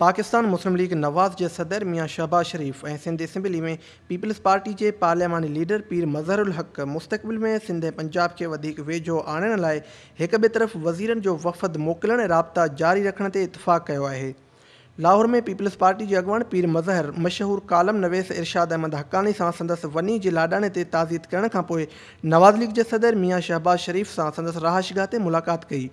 पाकिस्तान मुस्लिम league Nawaz के सदर मियाँ शहबाज शरीफ़ ए सिंध असेंबली में पीपल्स पार्टी के पार्लियामानी लीडर पीर मज़हरुल हक़ मुस्तबिल में सिंध पंजाब खे वधीक वेझो आणण लाइ हिक ॿिए तरफ़ वज़ीरनि जो वफ़द मोकिलण ऐं जारी रखण ते इतफ़ाक़ कयो आहे लाहौर में पीपल्स पार्टी के अॻवान पीर मज़हर मशहूर कालम नवेस इरशाद अहमद हक़ानी से संदस वनी के लाॾाणे ते ताज़ीद करण नवाज़ लीग के सदर मियाँ शहबाज शरीफ़ से संदसि रहाशगाह मुलाक़ात कई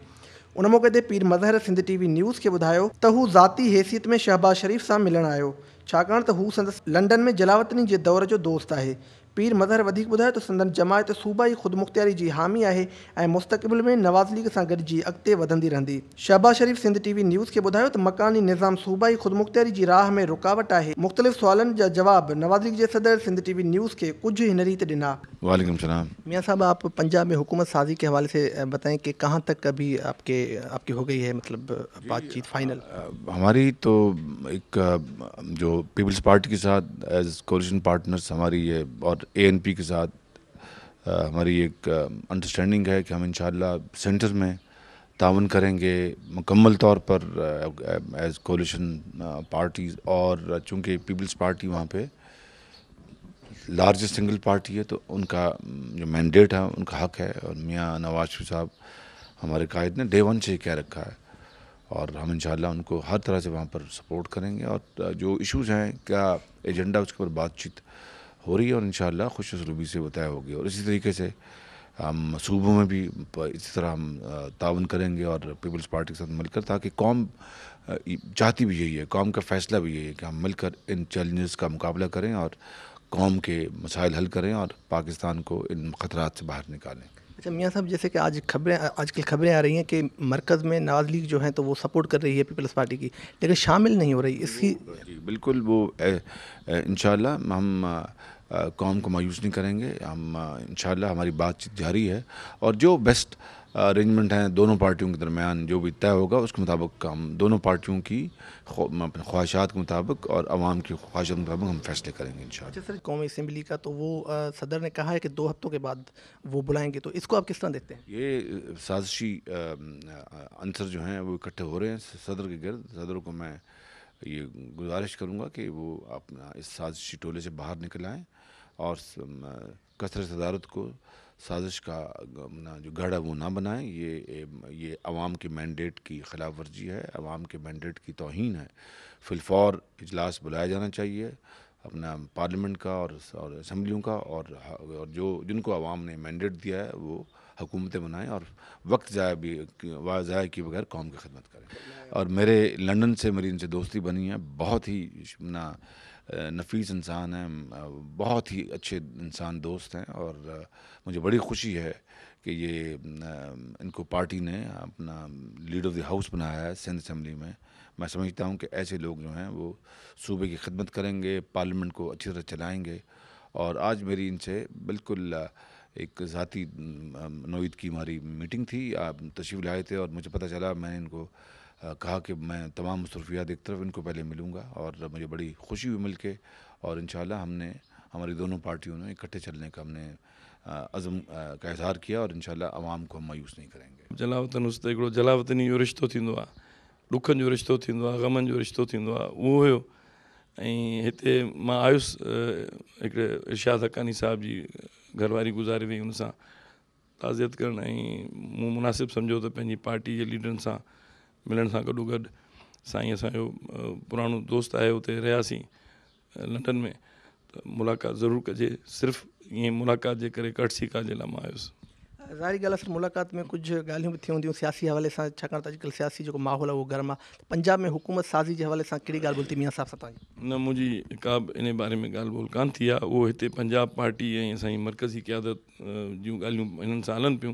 उन मौक़े ते Pir Mazhar Sindh T V news खे ॿुधायो त हू ज़ाती हैसियत में शहबाज़ शरीफ़ सां मिलणु आयो छाकाणि त हू संदसि लंडन में जलावतनी जे दौर जो दोस्त आहे पीर मज़हर वधीक ॿुधायो त संदन जमायत सूबाई ख़ुदि मुख़्तियारी जी हामी आहे ऐं मुस्तक़बिल में नवाज़ लीग सां गॾिजी अॻिते वधंदी रहंदी शहबाज़ शरीफ़ सिंध टीवी न्यूज़ के ॿुधायो तो मकानी निज़ाम सूबाई ख़ुदि मुख़्तियारी जी राह में रुकावट है मुख़्तलिफ़ सवाल जवाब नवाज़ लीग जे सदर सिंध टीवी न्यूज़ के कुछ हिन रीत दिना मियाँ साहब आप पंजाब में हुकूमत साजी के हवाले से बताएं कि कहाँ तक अभी आपके आपकी हो गई है मतलब बातचीत फाइनल हमारी तो एक जो पीपल्स पार्टी के साथ एज कोलिशन पार्टनर्स हमारी ये और ए एन पी के साथ आ, हमारी एक अंडरस्टैंडिंग है कि हम इन सेंटर में तावन करेंगे मुकम्मल तौर पर एज कोलिशन पार्टीज़ और चूँकि पीपल्स पार्टी वहाँ पे लार्जेस्ट सिंगल पार्टी है तो उनका जो मैंडेट है उनका हक है और मियाँ नवाज शरीफ साहब हमारे कायद ने डे वन से क्या रखा है और हम इन उनको हर तरह से वहाँ पर सपोर्ट करेंगे और जो इश्यूज़ हैं क्या एजेंडा उसके ऊपर बातचीत हो रही है और इन खुश उसलूबी से बताया होगी और इसी तरीके से हम सूबों में भी इसी तरह हम ताउन करेंगे और पीपल्स पार्टी के साथ मिलकर ताकि कौम चाहती भी यही है कौम का फैसला भी यही है कि हम मिलकर इन चैलेंजेस का मुकाबला करें और कौम के मसाइल हल करें और पाकिस्तान को इन ख़तरात से बाहर निकालें अच्छा मियाँ साहब जैसे कि आज खबरें आजकल खबरें आ रही हैं कि मरकज़ में नवाज लीग जो है तो वो सपोर्ट कर रही है पीपल्स पार्टी की लेकिन शामिल नहीं हो रही इसकी बिल्कुल वो इन हम कौम को मायूस नहीं करेंगे हम इन हमारी बातचीत जारी है और जो बेस्ट अरेंजमेंट हैं दोनों पार्टियों के दरमियान जो भी तय होगा उसके मुताबिक हम दोनों पार्टियों की अपने ख्वाहिशात के मुताबिक और आवाम की ख्वाहिशात के मुताबिक हम फैसले करेंगे इन अच्छा सर कौमी असम्बली का तो वो आ, सदर ने कहा है कि दो हफ्तों के बाद वो बुलाएंगे तो इसको आप किस तरह देखते हैं ये साजिशी अंसर जो हैं वो इकट्ठे हो रहे हैं सदर के गर्द सदर को मैं ये गुजारिश करूँगा कि वो अपना इस साजिश टोले से बाहर निकल आएँ और कसरत सदारत को साजिश का अपना जो गढ़ है वो ना बनाएं ये ये आवाम के मैंडेट की खिलाफ वर्जी है आवाम के मैंडेट की तोहन है फिलफौर इजलास बुलाया जाना चाहिए अपना पार्लियामेंट का और और असम्बलियों का और, और जो जिनको आवाम ने मैंडेट दिया है वो हुकूमतें बनाएँ और वक्त ज़ाया भी ज़ाया किए बगैर कौम की खदमत करें और मेरे लंदन से मेरी इनसे दोस्ती बनी है बहुत ही ना नफीस इंसान हैं बहुत ही अच्छे इंसान दोस्त हैं और मुझे बड़ी खुशी है कि ये इनको पार्टी ने अपना लीडर ऑफ द हाउस बनाया है सिंध असम्बली में मैं समझता हूँ कि ऐसे लोग जो हैं वो सूबे की खदमत करेंगे पार्लियामेंट को अच्छी तरह चलाएँगे और आज मेरी इनसे बिल्कुल एक ज़ाती नोईद की हमारी मीटिंग थी आप तशरीफ लाए थे और मुझे पता चला मैंने इनको कहा कि मैं तमाम मसरूफियात एक तरफ इनको पहले मिलूँगा और मुझे बड़ी खुशी हुई मिल के और इन हमने हमारी दोनों पार्टियों ने इकट्ठे चलने का हमने अज़म का इज़हार किया और इन आवाम को हम मायूस नहीं करेंगे जलावतन उस जलावतन जो रिश्तों थी डुखन जो रिश्तों थी गमन जो रिश्तों वो आहे उहो हुयो ऐं इर्शाद हकानी साहब जी घरवारी गुज़ारे वई हुन सां ताज़ियत करणु ऐं मूं मुनासिबु सम्झो त पंहिंजी पार्टी जे लीडरनि सां मिलण सां गॾोगॾु साईं असांजो पुराणो दोस्त आहे हुते रहियासीं लंडन में त मुलाक़ात ज़रूरु कजे सिर्फ़ु ईअं मुलाक़ात जे करे कठ सिखण जे लाइ मां आयुसि ज़ाहिरी ॻाल्हि असां मुलाक़ात में कुझु ॻाल्हियूं बि थियूं हूंदियूं सियासी हवाले सां छाकाणि त अॼुकल्ह सियासी जेको माहौल आहे उहो गर्म आहे पंजाब में हुकूमत साज़ी जे हवाले सां कहिड़ी ॻाल्हि ॿोल थी न मुंहिंजी का बि इन बारे में ॻाल्हि ॿोल कोन्ह थी आहे उहो हिते पंजाब पार्टी ऐं असांजी मर्कज़ी क़यादत जूं ॻाल्हियूं हिननि सां हलनि पियूं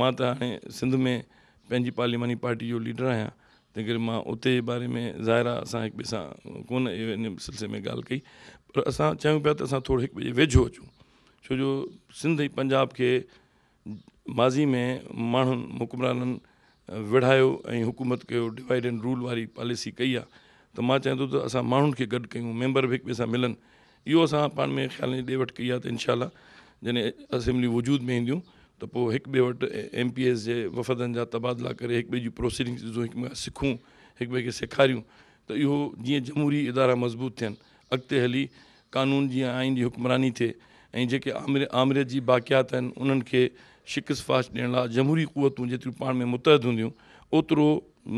मां त हाणे सिंध में पंहिंजी पार्लियामानी पार्टी जो लीडर आहियां तंहिं करे मां उते जे बारे में ज़ाहिर आहे असां हिक ॿिए सां कोन इन सिलसिले में ॻाल्हि कई पर असां चाहियूं पिया त असां थोरो हिकु ॿिए जे वेझो अचूं छो जो सिंध ऐं पंजाब खे माज़ी में माण्हुनि हुक्मराननि विढ़ायो हुकूमत कयो डिवाइड एंड रूल वाली पॉलिसी कई आहे त मां चाहियां थो त असां माण्हुनि खे गॾु कयूं मैंबर बि हिक ॿिए सां में ख़्याल ॾे वठि कई आहे इनशाला जैसे असेंबली वजूद में ईंदियूं तो पोइ हिक ॿिए एम पी एस के वफ़दनि जा तबादला कर एक बे जी प्रोसीडिंग्स जो हिक ॿिए खां सिखूं हिक ॿिए खे सेखारियूं त इहो जमहूरी इदारा मज़बूत थियनि अगत हली क़ानून जी आईन की हुक्मरानी थे ऐं जेके आमिर आमिर जी बाक़ियात शिकस फाश ॾियण लाइ जमहूरी क़ौतूं जेतिरियूं पाण में मुतैद हूंदियूं ओतिरो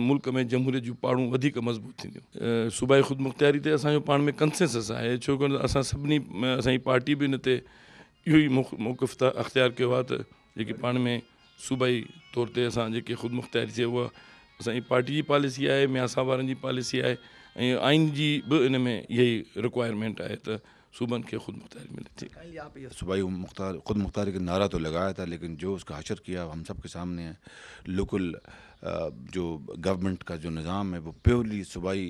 मुल्क़ में जमूरीअ जूं पाड़ूं वधीक मज़बूत थींदियूं सूबाई ख़ुदिमुख़्तियारी ते असांजो पाण में कंसेंसस आहे छो कर असां सभिनी असांजी पार्टी बि हिन ते इहो ई अख़्तियार कयो आहे त जेके पाण में सूबाई तौर ते असां जेके ख़ुदिमुख़्तियारी थिए उहा असांजी पार्टी जी पॉलिसी आहे म्यासा वारनि जी पॉलिसी आहे ऐं आइन जी बि इन में इहा ई रिक्वायरमेंट आहे त सुबह के खुद मुख्तार मिली थी सुबह मुख्तार खुद मुख्तारी का नारा तो लगाया था लेकिन जो उसका हशर किया हम सब के सामने लोकल जो गवर्नमेंट का जो निज़ाम है वो प्योरली सूबाई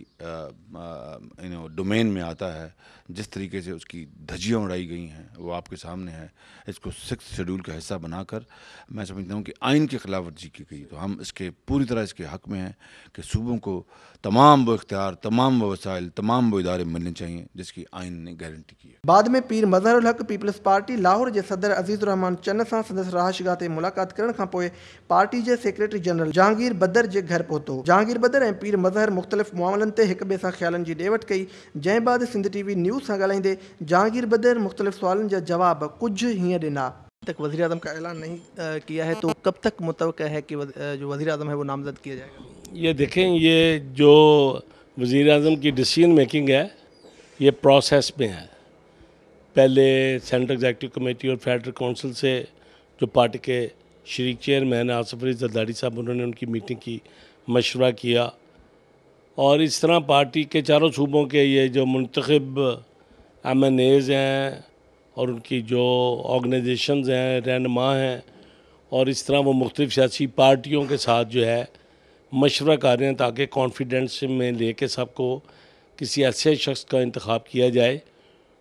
डोमेन में आता है जिस तरीके से उसकी धजियाँ उड़ाई गई हैं वो आपके सामने है इसको सिक्स शेड्यूल का हिस्सा बनाकर मैं समझता हूँ कि आइन की खिलाफ वर्जी की गई तो हम इसके पूरी तरह इसके हक़ में हैं कि सूबों को तमाम वो इख्तियार तमाम वो वसाइल तमाम वो इदारे मिलने चाहिए जिसकी आइन ने गारंटी की है बाद में पीर मजहर हक़ पीपल्स पार्टी लाहौर के सदर अज़ीज़ुरहमान चन्न से संदसि राहशगाह मुलाक़ात करण खां पोइ पार्टी के सेक्रेटरी जनरल जहांगीर जहांगीर बदर के घर पहुतो जहांगीर बदर ए पीर मज़हर मुख़्तलिफ़ मामलन ते हिक ॿिए सां ख़्यालनि जी कई जै बाद सिंध टीवी न्यूज़ से ॻाल्हाईंदे जहांगीर बदर मुख़्तलिफ़ सवाल जवाब कुछ हिं ॾिना तक वज़ी अजम का ऐलान नहीं आ, किया है तो कब तक मुतव है कि जो वज़ी अजम है वो नामजद किया जाएगा ये देखें ये जो वज़ी अजम की डिसीजन मेकिंग है ये प्रोसेस में है पहले सेंट्रल एग्जैक्टिव कमेटी और फेडरल काउंसिल से जो पार्टी के श्री चेयरमैन आसफ अली जरदारी साहब उन्होंने उनकी मीटिंग की मशवरा किया और इस तरह पार्टी के चारों सूबों के ये जो मंतखब एम एन एज़ हैं और उनकी जो ऑर्गेनाइजेशन हैं रहनमा हैं और इस तरह वो मुख्तु सियासी पार्टियों के साथ जो है मशवरा कर रहे हैं ताकि कॉन्फिडेंस में ले कर सबको किसी ऐसे शख्स का इंतखब किया जाए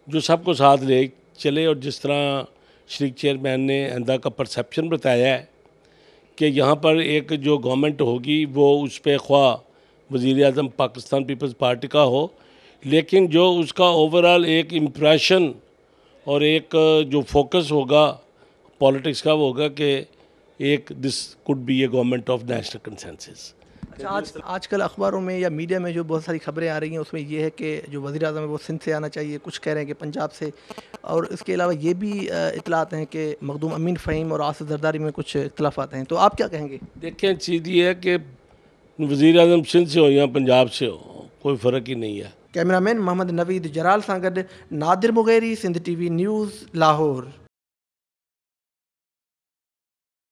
जो सबको साथ ले चले और जिस तरह श्री चेयरमैन ने आंदा का परसेप्शन बताया है कि यहाँ पर एक जो गवर्नमेंट होगी वो उस पर ख्वा वज़ी अजम पाकिस्तान पीपल्स पार्टी का हो लेकिन जो उसका ओवरऑल एक इम्प्रेशन और एक जो फोकस होगा पॉलिटिक्स का वो होगा कि एक this could be a government of national consensus अच्छा आज आजकल अखबारों में या मीडिया में जो बहुत सारी खबरें आ रही हैं उसमें ये है कि जो वजी अजम है वो सिंध से आना चाहिए कुछ कह रहे हैं कि पंजाब से और इसके अलावा ये भी इतलात हैं कि मखदूम अमीन फ़हीम और आसफ़ जरदारी में कुछ इतलाफात हैं तो आप क्या कहेंगे देखें चीज़ ये है कि वज़ी अजम सिंध से हो या पंजाब से हो कोई फ़र्क ही नहीं है cameraman Mohammad Naveed Jaral Sagar Nadir Mughairi Sindh V news Lahore